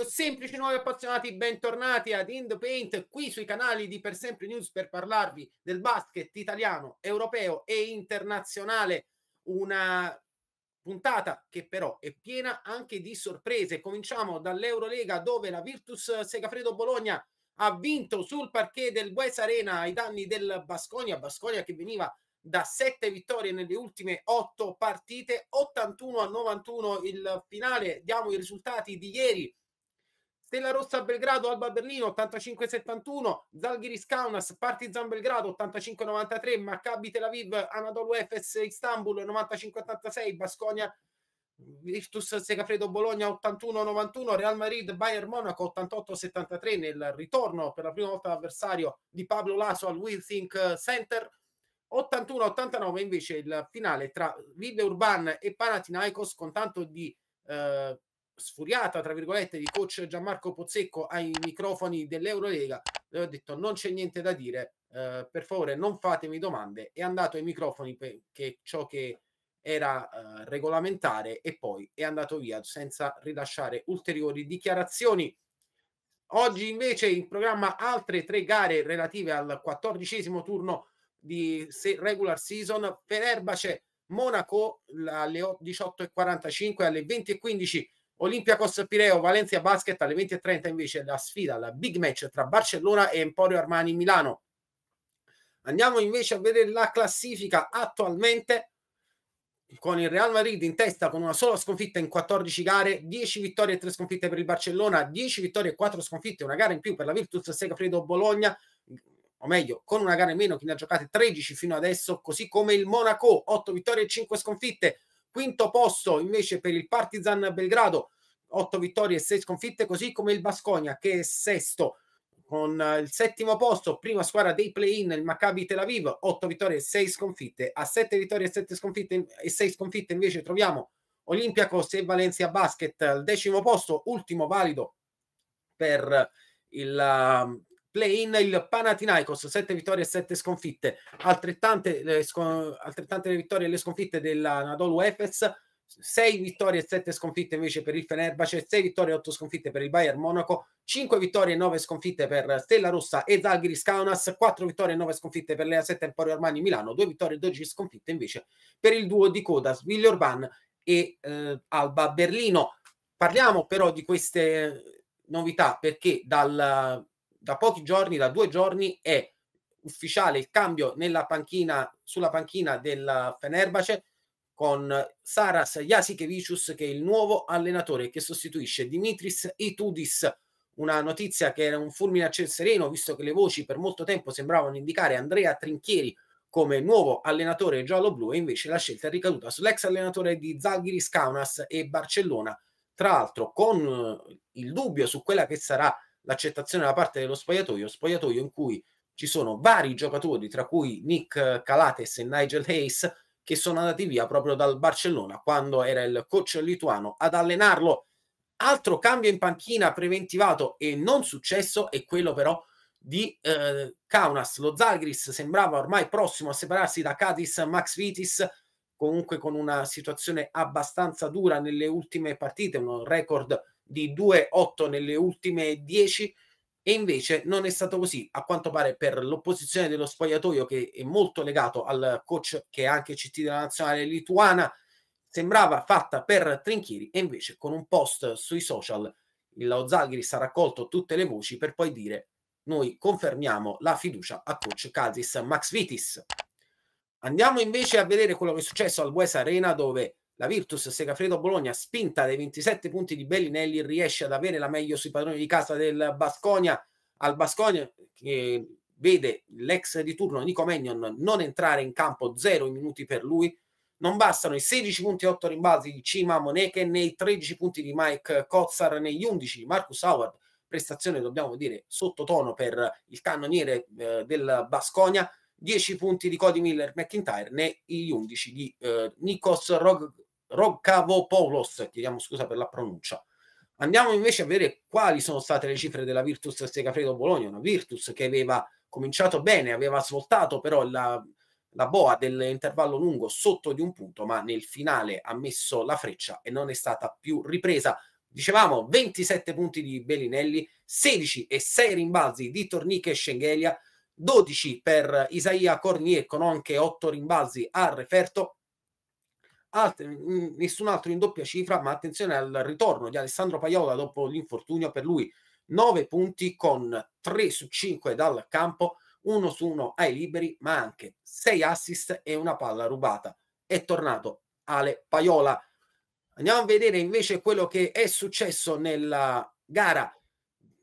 o semplici nuovi appassionati, bentornati ad In The Paint, qui sui canali di Per Sempre News per parlarvi del basket italiano, europeo e internazionale. Una puntata che però è piena anche di sorprese. Cominciamo dall'Eurolega dove la Virtus Segafredo Bologna ha vinto sul parquet del Gues Arena ai danni del Basconia, Basconia che veniva da sette vittorie nelle ultime otto partite, 81 a 91 il finale. Diamo i risultati di ieri Stella Rossa Belgrado, Alba Berlino 85-71, Zalgiris Kaunas, Partizan Belgrado 85-93, Maccabi Tel Aviv, Anadolu Efes Istanbul 95-86, Basconia Virtus Segafredo Bologna 81-91, Real Madrid Bayern Monaco 88-73 nel ritorno per la prima volta avversario di Pablo Laso al Will Think Center 81-89 invece il finale tra Ville Urban e Panathinaikos con tanto di eh, sfuriata, tra virgolette, di coach Gianmarco Pozzecco ai microfoni dell'Eurolega, le ho detto non c'è niente da dire, eh, per favore non fatemi domande, è andato ai microfoni perché ciò che era eh, regolamentare e poi è andato via senza rilasciare ulteriori dichiarazioni. Oggi invece in programma altre tre gare relative al quattordicesimo turno di regular season, Fenerbace Monaco alle 18.45 alle 20.15 Olimpia Olympiacos Pireo, Valencia Basket alle 20.30 invece la sfida, la big match tra Barcellona e Emporio Armani Milano. Andiamo invece a vedere la classifica attualmente con il Real Madrid in testa con una sola sconfitta in 14 gare, 10 vittorie e 3 sconfitte per il Barcellona, 10 vittorie e 4 sconfitte, una gara in più per la Virtus Segafredo Bologna, o meglio, con una gara in meno che ne ha giocate 13 fino adesso, così come il Monaco, 8 vittorie e 5 sconfitte, quinto posto invece per il Partizan Belgrado, 8 vittorie e 6 sconfitte, così come il Basconia che è sesto con eh, il settimo posto, prima squadra dei play-in, il Maccabi Tel Aviv, 8 vittorie e 6 sconfitte, a 7 vittorie e 7 sconfitte e 6 sconfitte invece troviamo Olympiacos e Valencia Basket al decimo posto, ultimo valido per il ehm, play-in il Panathinaikos, 7 vittorie e 7 sconfitte, altrettante le, sc- altrettante le vittorie e le sconfitte della dell'Anadolu Efes, 6 vittorie e 7 sconfitte invece per il Fenerbahce, 6 vittorie e 8 sconfitte per il Bayern Monaco, 5 vittorie e 9 sconfitte per Stella Rossa e Zalgiris Kaunas, 4 vittorie e 9 sconfitte per Lea 7 Emporio Armani Milano, 2 vittorie e 12 sconfitte invece per il duo di coda Sviglia Orban e eh, Alba Berlino. Parliamo però di queste novità perché dal, da pochi giorni, da due giorni, è ufficiale il cambio panchina, sulla panchina del Fenerbahce con Saras Jasikevicius che è il nuovo allenatore che sostituisce Dimitris Itudis una notizia che era un fulmine a ciel sereno, visto che le voci per molto tempo sembravano indicare Andrea Trinchieri come nuovo allenatore giallo-blu e invece la scelta è ricaduta sull'ex allenatore di Zalgiris Kaunas e Barcellona, tra l'altro con eh, il dubbio su quella che sarà l'accettazione da parte dello spogliatoio, spogliatoio in cui ci sono vari giocatori, tra cui Nick eh, Calates e Nigel Hayes, che sono andati via proprio dal Barcellona quando era il coach lituano ad allenarlo. Altro cambio in panchina preventivato e non successo è quello però di eh, Kaunas. Lo Zagris sembrava ormai prossimo a separarsi da Katis Max Vitis, comunque con una situazione abbastanza dura nelle ultime partite, un record di 2-8 nelle ultime 10 e invece non è stato così, a quanto pare per l'opposizione dello spogliatoio che è molto legato al coach che è anche CT della nazionale lituana, sembrava fatta per Trinchieri e invece con un post sui social il Zalgiris ha raccolto tutte le voci per poi dire noi confermiamo la fiducia a coach Kazis Max Vitis. Andiamo invece a vedere quello che è successo al Bues Arena dove la Virtus Segafredo Bologna, spinta dai 27 punti di Bellinelli, riesce ad avere la meglio sui padroni di casa del Basconia. Al Basconia che vede l'ex di turno Nico Magnon non entrare in campo, 0 minuti per lui. Non bastano i 16 punti 8 rimbalzi di Cima Moneke nei 13 punti di Mike Kozzar negli 11 di Marcus Howard. Prestazione, dobbiamo dire, sottotono per il cannoniere eh, del Basconia. 10 punti di Cody Miller McIntyre né 11 di eh, Nikos Rog- Rogavopoulos, chiediamo scusa per la pronuncia. Andiamo invece a vedere quali sono state le cifre della Virtus Segafredo Bologna, una Virtus che aveva cominciato bene, aveva svoltato però la, la boa dell'intervallo lungo sotto di un punto, ma nel finale ha messo la freccia e non è stata più ripresa. Dicevamo 27 punti di Bellinelli, 16 e 6 rimbalzi di Torniche e Schengelia, 12 per Isaia Cornier con anche 8 rimbalzi al referto, Altre, nessun altro in doppia cifra, ma attenzione al ritorno di Alessandro Paiola dopo l'infortunio per lui. 9 punti con 3 su 5 dal campo, 1 su 1 ai liberi, ma anche 6 assist e una palla rubata. È tornato Ale Paiola. Andiamo a vedere invece quello che è successo nella gara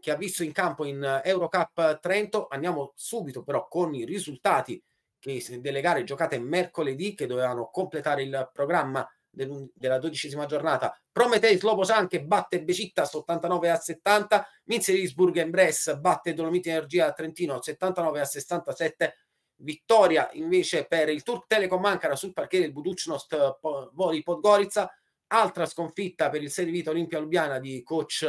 che ha visto in campo in Eurocup Trento. Andiamo subito però con i risultati che delle gare giocate mercoledì che dovevano completare il programma della dodicesima giornata. Prometei Slobosan che batte Becittas 89 a 70, e Bress batte Dolomiti Energia a Trentino 79 a 67. Vittoria invece per il Turk Telecom Ankara sul parquet del Buducnost Voli Podgorica. Altra sconfitta per il Servito Olimpia Lubiana di coach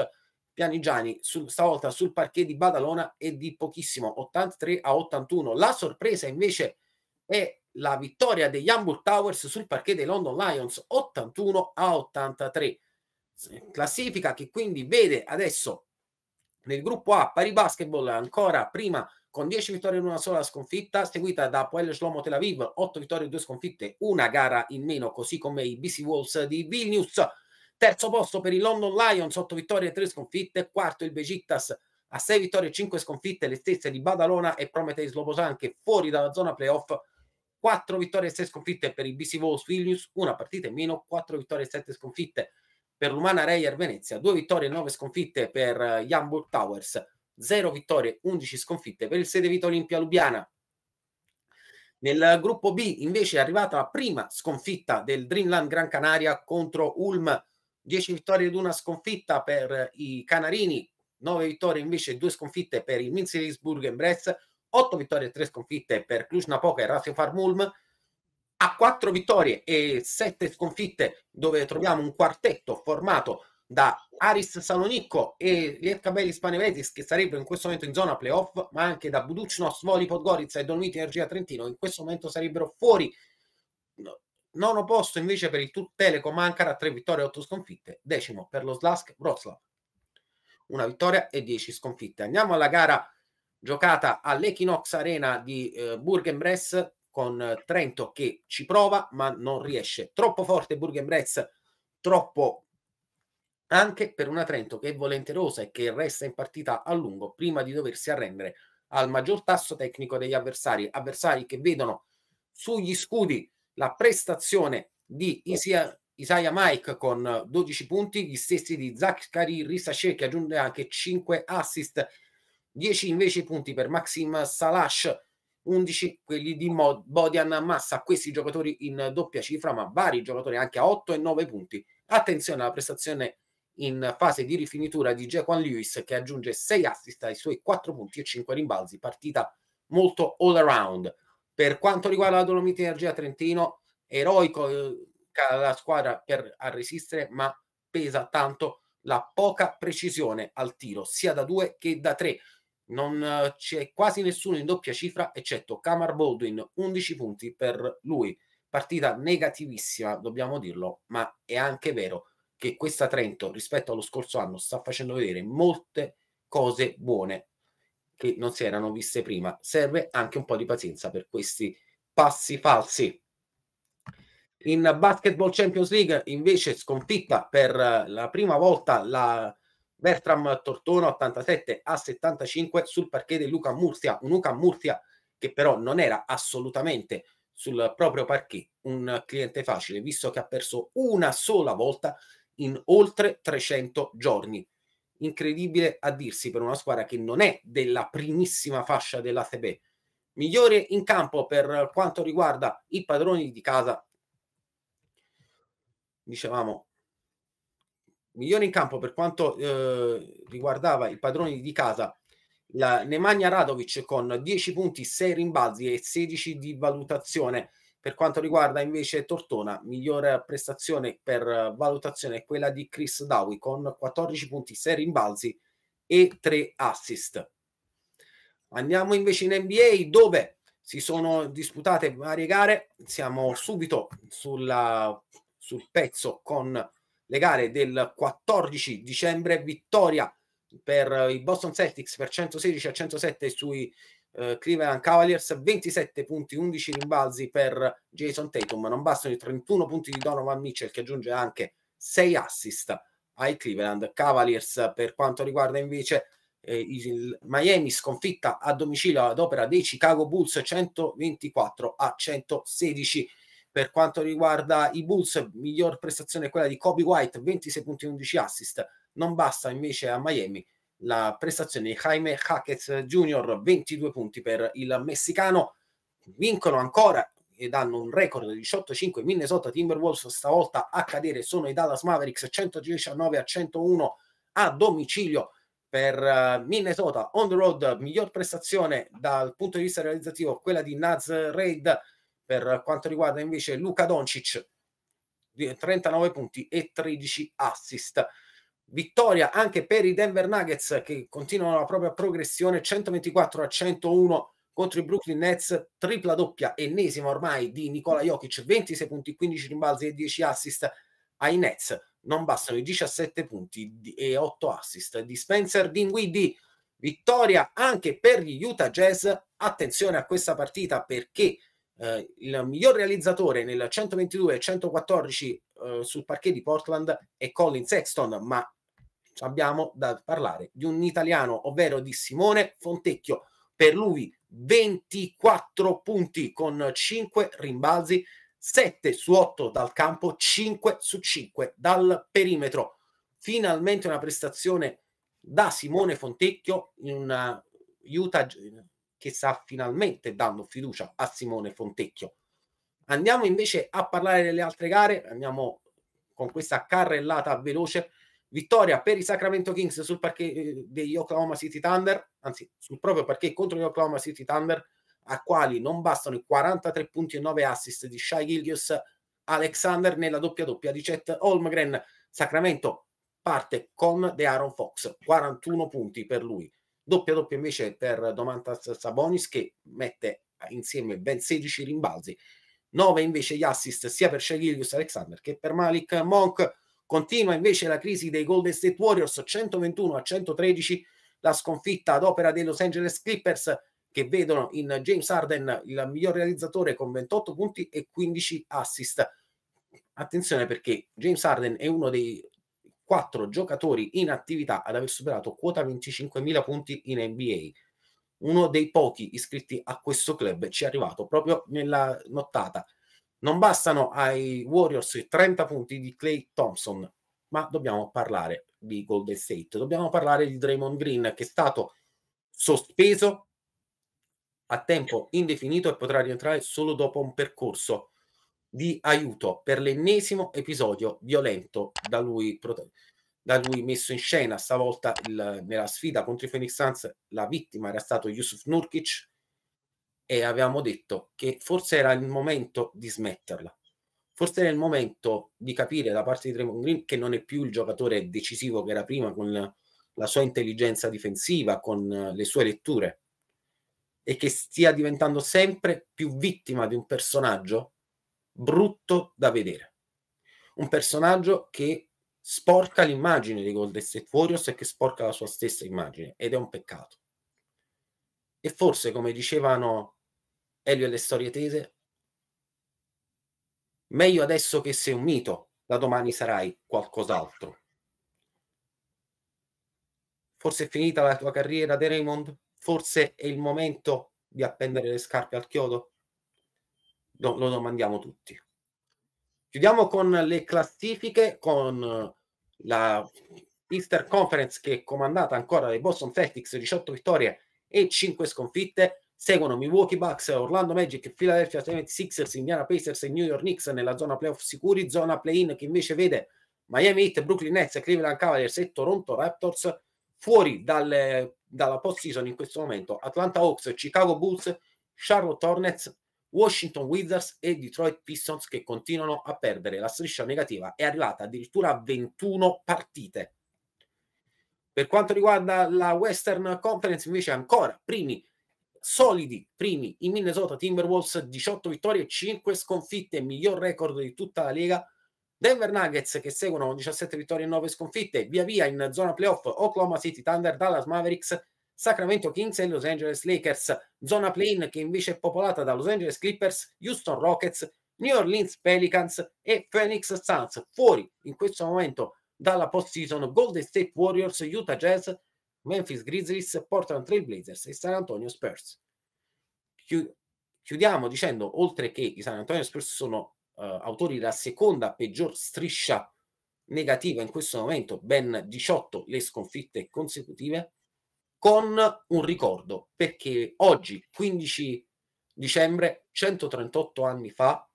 Pianigiani, sul, stavolta sul parquet di Badalona e di pochissimo 83 a 81. La sorpresa invece e la vittoria degli Hamburg Towers sul parquet dei London Lions 81 a 83. Classifica che quindi vede adesso nel gruppo A pari basketball ancora prima con 10 vittorie in una sola sconfitta, seguita da Poel Shlomo Tel Aviv, 8 vittorie e 2 sconfitte, una gara in meno, così come i BC Wolves di Vilnius. Terzo posto per i London Lions, 8 vittorie e 3 sconfitte, quarto il Begittas a 6 vittorie e 5 sconfitte, le stesse di Badalona e Prometheus Slobosan che fuori dalla zona playoff 4 vittorie e 6 sconfitte per il BCV Vilnius, una partita in meno, 4 vittorie e 7 sconfitte per l'Umana Reyer Venezia, 2 vittorie e 9 sconfitte per eh, gli Hamburg Towers, 0 vittorie e 11 sconfitte per il Sede Vita Olimpia Lubiana. Nel gruppo B invece è arrivata la prima sconfitta del Dreamland Gran Canaria contro Ulm, 10 vittorie ed una sconfitta per eh, i Canarini, 9 vittorie invece e 2 sconfitte per il Minzilisburg e Brest, 8 vittorie e 3 sconfitte per cluj e Ratio Farmulm, a 4 vittorie e 7 sconfitte, dove troviamo un quartetto formato da Aris Salonicco e Lietka Belis Panevetis, che sarebbero in questo momento in zona playoff, ma anche da Buducnos, Voli Podgorica e Dolmiti Energia Trentino, in questo momento sarebbero fuori. Nono posto invece per il Telecom Ankara, a 3 vittorie e 8 sconfitte, decimo per lo Slask Wroclaw, una vittoria e 10 sconfitte. Andiamo alla gara giocata all'Equinox Arena di eh, Burgenbress con Trento che ci prova ma non riesce. Troppo forte Burgenbress, troppo anche per una Trento che è volenterosa e che resta in partita a lungo prima di doversi arrendere al maggior tasso tecnico degli avversari, avversari che vedono sugli scudi la prestazione di Isia, Isaiah Mike con 12 punti, gli stessi di Zachary Risace che aggiunge anche 5 assist 10 invece i punti per Maxim Salash, 11 quelli di Mod- Bodian Massa, questi giocatori in doppia cifra, ma vari giocatori anche a 8 e 9 punti. Attenzione alla prestazione in fase di rifinitura di Jaquan Lewis che aggiunge 6 assist ai suoi 4 punti e 5 rimbalzi, partita molto all around. Per quanto riguarda la Dolomiti Energia Trentino, eroico eh, la squadra per a resistere, ma pesa tanto la poca precisione al tiro sia da 2 che da 3 non eh, c'è quasi nessuno in doppia cifra eccetto Camar Baldwin 11 punti per lui partita negativissima dobbiamo dirlo ma è anche vero che questa Trento rispetto allo scorso anno sta facendo vedere molte cose buone che non si erano viste prima serve anche un po' di pazienza per questi passi falsi in Basketball Champions League invece sconfitta per eh, la prima volta la Bertram Tortona 87 a 75 sul parquet di Luca Murcia, un Luca Murcia che però non era assolutamente sul proprio parquet un cliente facile, visto che ha perso una sola volta in oltre 300 giorni. Incredibile a dirsi per una squadra che non è della primissima fascia della dell'ATB. Migliore in campo per quanto riguarda i padroni di casa. Dicevamo migliore in campo per quanto eh, riguardava i padroni di casa la Nemanja Radovic con 10 punti, 6 rimbalzi e 16 di valutazione. Per quanto riguarda invece Tortona, migliore prestazione per valutazione è quella di Chris Dowie con 14 punti, 6 rimbalzi e 3 assist. Andiamo invece in NBA dove si sono disputate varie gare. Siamo subito sulla, sul pezzo con le gare del 14 dicembre, vittoria per eh, i Boston Celtics per 116 a 107 sui eh, Cleveland Cavaliers, 27 punti, 11 rimbalzi per Jason Tatum, non bastano i 31 punti di Donovan Mitchell che aggiunge anche 6 assist ai Cleveland Cavaliers. Per quanto riguarda invece eh, il Miami sconfitta a domicilio ad opera dei Chicago Bulls 124 a 116 per quanto riguarda i Bulls, miglior prestazione è quella di Kobe White, 26 punti 11 assist. Non basta invece a Miami la prestazione di Jaime Hackett Jr., 22 punti per il messicano. Vincono ancora ed hanno un record di 18-5 Minnesota Timberwolves stavolta a cadere sono i Dallas Mavericks 119 a 101 a domicilio per eh, Minnesota on the road miglior prestazione dal punto di vista realizzativo quella di Naz Raid per quanto riguarda invece Luca Doncic, 39 punti e 13 assist. Vittoria anche per i Denver Nuggets che continuano la propria progressione 124 a 101 contro i Brooklyn Nets, tripla doppia, ennesima ormai di Nicola Jokic, 26 punti, 15 rimbalzi e 10 assist ai Nets. Non bastano i 17 punti e 8 assist di Spencer Dinguidi. Vittoria anche per gli Utah Jazz. Attenzione a questa partita perché eh, il miglior realizzatore nel 122 e 114 eh, sul parquet di Portland è Colin Sexton, ma abbiamo da parlare di un italiano, ovvero di Simone Fontecchio. Per lui 24 punti con 5 rimbalzi, 7 su 8 dal campo, 5 su 5 dal perimetro. Finalmente una prestazione da Simone Fontecchio in una Utah che sta finalmente dando fiducia a Simone Fontecchio. Andiamo invece a parlare delle altre gare, andiamo con questa carrellata veloce. Vittoria per i Sacramento Kings sul parquet eh, degli Oklahoma City Thunder, anzi sul proprio parquet contro gli Oklahoma City Thunder, a quali non bastano i 43 punti e 9 assist di Shai Gilgius Alexander nella doppia doppia di Chet Holmgren. Sacramento parte con The Aaron Fox, 41 punti per lui, doppia doppia invece per Domantas Sabonis che mette insieme ben 16 rimbalzi 9 invece gli assist sia per Shagilius Alexander che per Malik Monk continua invece la crisi dei Golden State Warriors 121 a 113 la sconfitta ad opera dei Los Angeles Clippers che vedono in James Arden il miglior realizzatore con 28 punti e 15 assist attenzione perché James Arden è uno dei 4 giocatori in attività ad aver superato quota 25.000 punti in NBA. Uno dei pochi iscritti a questo club ci è arrivato proprio nella nottata. Non bastano ai Warriors i 30 punti di Clay Thompson, ma dobbiamo parlare di Golden State, dobbiamo parlare di Draymond Green che è stato sospeso a tempo indefinito e potrà rientrare solo dopo un percorso di aiuto per l'ennesimo episodio violento da lui, da lui messo in scena. Stavolta il, nella sfida contro i Phoenix Suns la vittima era stato Yusuf Nurkic e avevamo detto che forse era il momento di smetterla. Forse era il momento di capire da parte di Draymond Green che non è più il giocatore decisivo che era prima con la sua intelligenza difensiva, con le sue letture e che stia diventando sempre più vittima di un personaggio brutto da vedere. Un personaggio che sporca l'immagine di Golden State Warriors e che sporca la sua stessa immagine ed è un peccato. E forse, come dicevano Elio e le storie tese, meglio adesso che sei un mito, da domani sarai qualcos'altro. Forse è finita la tua carriera, De Raymond? Forse è il momento di appendere le scarpe al chiodo? no, lo domandiamo tutti. Chiudiamo con le classifiche, con eh, la Easter Conference che è comandata ancora dai Boston Celtics, 18 vittorie e 5 sconfitte. Seguono Milwaukee Bucks, Orlando Magic, Philadelphia 76ers, Indiana Pacers e New York Knicks nella zona playoff sicuri, zona play-in che invece vede Miami Heat, Brooklyn Nets, Cleveland Cavaliers e Toronto Raptors fuori dalle, dalla post-season in questo momento Atlanta Hawks, Chicago Bulls, Charlotte Hornets, Washington Wizards e Detroit Pistons che continuano a perdere. La striscia negativa è arrivata addirittura a 21 partite. Per quanto riguarda la Western Conference, invece, ancora primi, solidi primi, i Minnesota Timberwolves, 18 vittorie, 5 sconfitte, miglior record di tutta la lega. Denver Nuggets che seguono 17 vittorie e 9 sconfitte, via via in zona playoff, Oklahoma City Thunder, Dallas Mavericks Sacramento Kings e Los Angeles Lakers, zona plane che invece è popolata da Los Angeles Clippers, Houston Rockets, New Orleans Pelicans e Phoenix Suns. Fuori in questo momento dalla postseason Golden State Warriors, Utah Jazz, Memphis Grizzlies, Portland Trail Blazers e San Antonio Spurs. Chiudiamo dicendo, oltre che i San Antonio Spurs sono uh, autori della seconda peggior striscia negativa in questo momento, ben 18 le sconfitte consecutive, con un ricordo, perché oggi, 15 dicembre, 138 anni fa,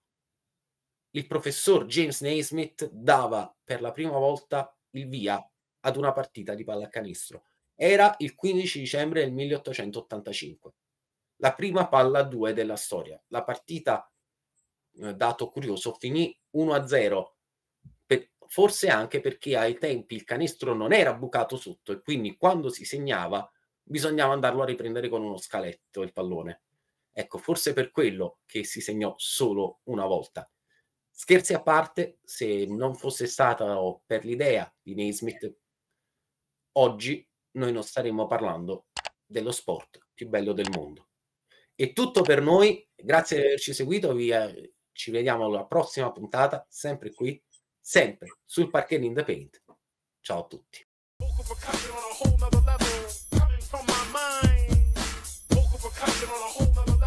il professor James Naismith dava per la prima volta il via ad una partita di pallacanestro. Era il 15 dicembre del 1885, la prima palla a due della storia. La partita, eh, dato curioso, finì 1-0, per, forse anche perché ai tempi il canestro non era bucato sotto e quindi quando si segnava bisognava andarlo a riprendere con uno scaletto il pallone. Ecco, forse per quello che si segnò solo una volta. Scherzi a parte, se non fosse stato per l'idea di Naismith, oggi noi non staremmo parlando dello sport più bello del mondo. È tutto per noi, grazie di averci seguito, vi, eh, ci vediamo alla prossima puntata, sempre qui, sempre sul Parcheggio in the Paint. Ciao a tutti. from my mind. Vocal percussion on a whole nother